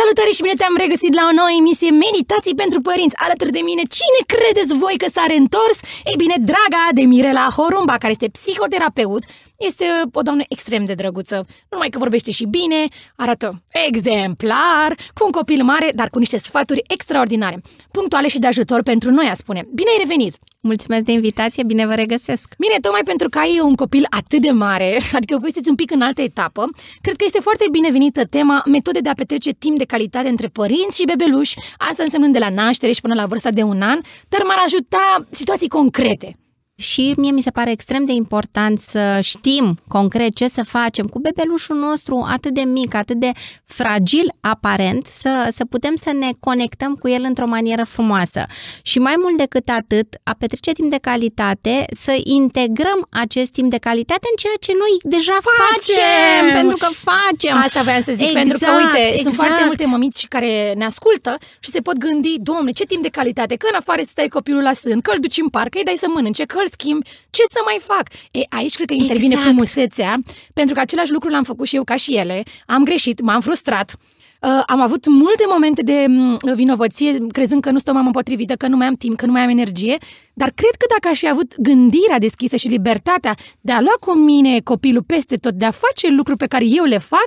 Salutare și bine te-am regăsit la o nouă emisie Meditații pentru Părinți. Alături de mine, cine credeți voi că s-a reîntors? Ei bine, draga de Mirela Horumba, care este psihoterapeut, este o doamnă extrem de drăguță. Numai că vorbește și bine, arată exemplar, cu un copil mare, dar cu niște sfaturi extraordinare. Punctuale și de ajutor pentru noi, a spune. Bine ai revenit! Mulțumesc de invitație, bine vă regăsesc! Bine, tocmai pentru că ai un copil atât de mare, adică voi sunteți un pic în altă etapă, cred că este foarte binevenită tema metode de a petrece timp de calitate între părinți și bebeluși, asta însemnând de la naștere și până la vârsta de un an, dar m-ar ajuta situații concrete. Și mie mi se pare extrem de important să știm concret ce să facem cu bebelușul nostru atât de mic, atât de fragil aparent, să, să putem să ne conectăm cu el într-o manieră frumoasă. Și mai mult decât atât, a petrece timp de calitate, să integrăm acest timp de calitate în ceea ce noi deja facem, facem pentru că facem. Asta voiam să zic, exact, pentru că, exact, uite, exact. sunt foarte multe mămici care ne ascultă și se pot gândi, domne, ce timp de calitate, că în afară stai copilul la sân, că îl duci în parc, îi dai să mănânce, că să-l ce să mai fac? E, aici cred că intervine exact. frumusețea, pentru că același lucru l-am făcut și eu ca și ele. Am greșit, m-am frustrat, Uh, am avut multe momente de mm, vinovăție, crezând că nu stăm am împotrivită, că nu mai am timp, că nu mai am energie, dar cred că dacă aș fi avut gândirea deschisă și libertatea de a lua cu mine copilul peste tot, de a face lucruri pe care eu le fac,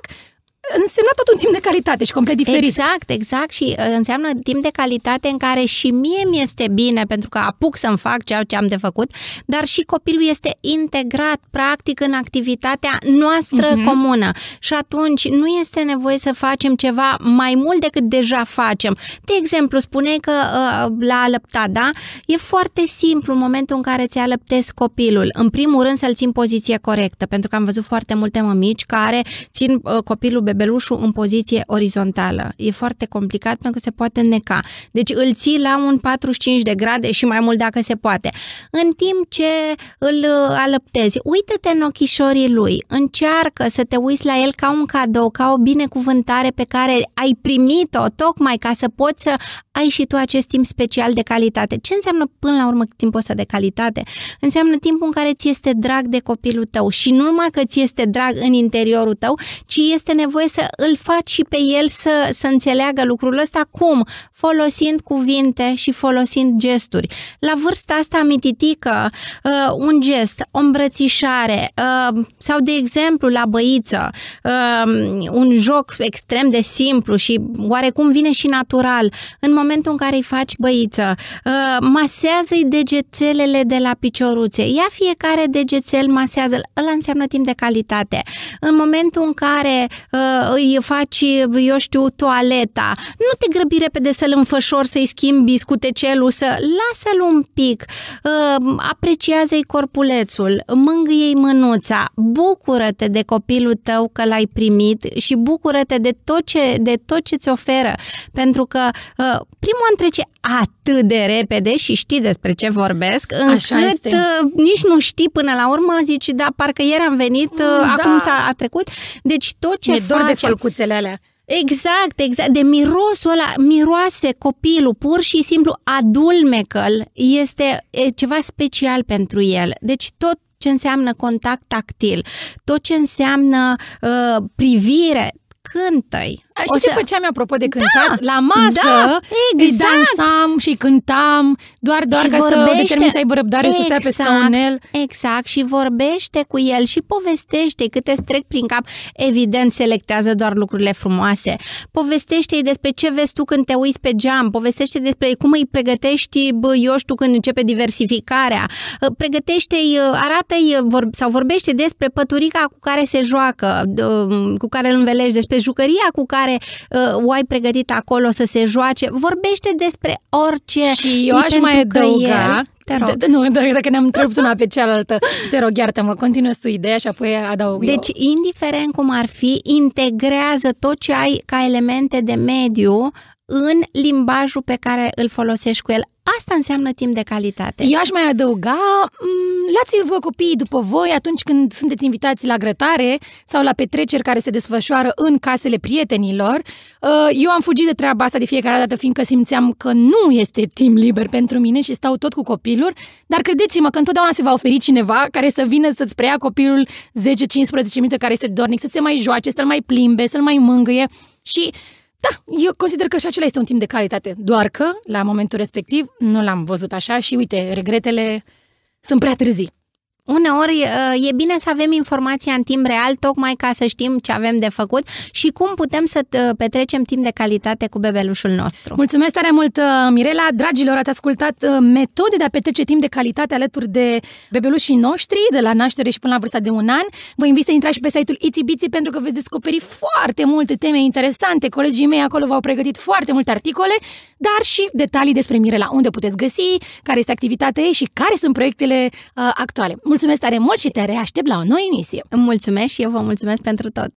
însemna tot un timp de calitate și complet diferit. Exact, exact și uh, înseamnă timp de calitate în care și mie mi este bine pentru că apuc să-mi fac ceea ce am de făcut, dar și copilul este integrat practic în activitatea noastră uh-huh. comună și atunci nu este nevoie să facem ceva mai mult decât deja facem. De exemplu, spune că uh, la alăptat, da? E foarte simplu în momentul în care ți alăptezi copilul. În primul rând să-l țin poziție corectă, pentru că am văzut foarte multe mămici care țin uh, copilul bebe bebelușul în poziție orizontală. E foarte complicat pentru că se poate neca. Deci îl ții la un 45 de grade și mai mult dacă se poate. În timp ce îl uh, alăptezi, uită-te în ochișorii lui, încearcă să te uiți la el ca un cadou, ca o binecuvântare pe care ai primit-o tocmai ca să poți să ai și tu acest timp special de calitate. Ce înseamnă până la urmă timpul ăsta de calitate? Înseamnă timpul în care ți este drag de copilul tău și nu numai că ți este drag în interiorul tău, ci este nevoie să îl faci și pe el să, să înțeleagă lucrul ăsta. Cum? Folosind cuvinte și folosind gesturi. La vârsta asta mititică, uh, un gest, o îmbrățișare uh, sau, de exemplu, la băiță, uh, un joc extrem de simplu și oarecum vine și natural. În momentul în care îi faci băiță, uh, masează-i degețelele de la picioruțe. Ia fiecare degețel, masează-l. Ăla înseamnă timp de calitate. În momentul în care uh, îi faci, eu știu, toaleta. Nu te grăbi repede să-l înfășori, să-i schimbi scutecelul, să lasă-l un pic, ă, apreciază-i corpulețul, mângâie-i mânuța, bucură-te de copilul tău că l-ai primit și bucură-te de tot ce, de tot ce ți oferă, pentru că ă, primul an trece atât de repede și știi despre ce vorbesc, încât Așa este. Ă, nici nu știi până la urmă, zici, da, parcă ieri am venit, mm, da. acum s-a trecut. Deci tot ce e faci... Alături de fălcuțele alea. Exact, exact. De mirosul ăla, miroase copilul, pur și simplu adulmecăl este ceva special pentru el. Deci tot ce înseamnă contact tactil, tot ce înseamnă uh, privire, cântă-i. O să... ce făceam eu, apropo de da! cântat? Da, la masă da, exact. îi dansam și cântam doar, doar și ca vorbește... să determin să aibă răbdare exact, să stea pe exact! scaunel. Exact, și vorbește cu el și povestește câte trec prin cap. Evident, selectează doar lucrurile frumoase. Povestește-i despre ce vezi tu când te uiți pe geam, povestește despre cum îi pregătești, bă, eu știu, când începe diversificarea. Ă, pregătește-i, ă, arată-i vor, sau vorbește despre păturica cu care se joacă, cu care îl învelești, pe jucăria cu care uh, o ai pregătit acolo să se joace. Vorbește despre orice. Și eu aș mai adăuga el te rog. De, nu, dacă ne-am întrebat una pe cealaltă, te rog, iartă-mă, continuă să ideea și apoi adaug Deci, eu. indiferent cum ar fi, integrează tot ce ai ca elemente de mediu în limbajul pe care îl folosești cu el. Asta înseamnă timp de calitate. Eu aș mai adăuga, mm, luați-vă copiii după voi atunci când sunteți invitați la grătare sau la petreceri care se desfășoară în casele prietenilor. Uh, eu am fugit de treaba asta de fiecare dată, fiindcă simțeam că nu este timp liber pentru mine și stau tot cu copilul, dar credeți-mă că întotdeauna se va oferi cineva care să vină să-ți preia copilul 10-15 minute care este dornic, să se mai joace, să-l mai plimbe, să-l mai mângâie și da, eu consider că și acela este un timp de calitate, doar că, la momentul respectiv, nu l-am văzut așa și, uite, regretele sunt prea târzii uneori uh, e bine să avem informația în timp real, tocmai ca să știm ce avem de făcut și cum putem să uh, petrecem timp de calitate cu bebelușul nostru. Mulțumesc tare mult, uh, Mirela! Dragilor, ați ascultat metode de a petrece timp de calitate alături de bebelușii noștri, de la naștere și până la vârsta de un an. Vă invit să intrați pe site-ul Itsy pentru că veți descoperi foarte multe teme interesante. Colegii mei acolo v-au pregătit foarte multe articole, dar și detalii despre Mirela, unde puteți găsi, care este activitatea ei și care sunt proiectele actuale. Mulțumesc tare mult și te reaștept la o nouă emisie. Mulțumesc și eu vă mulțumesc pentru tot.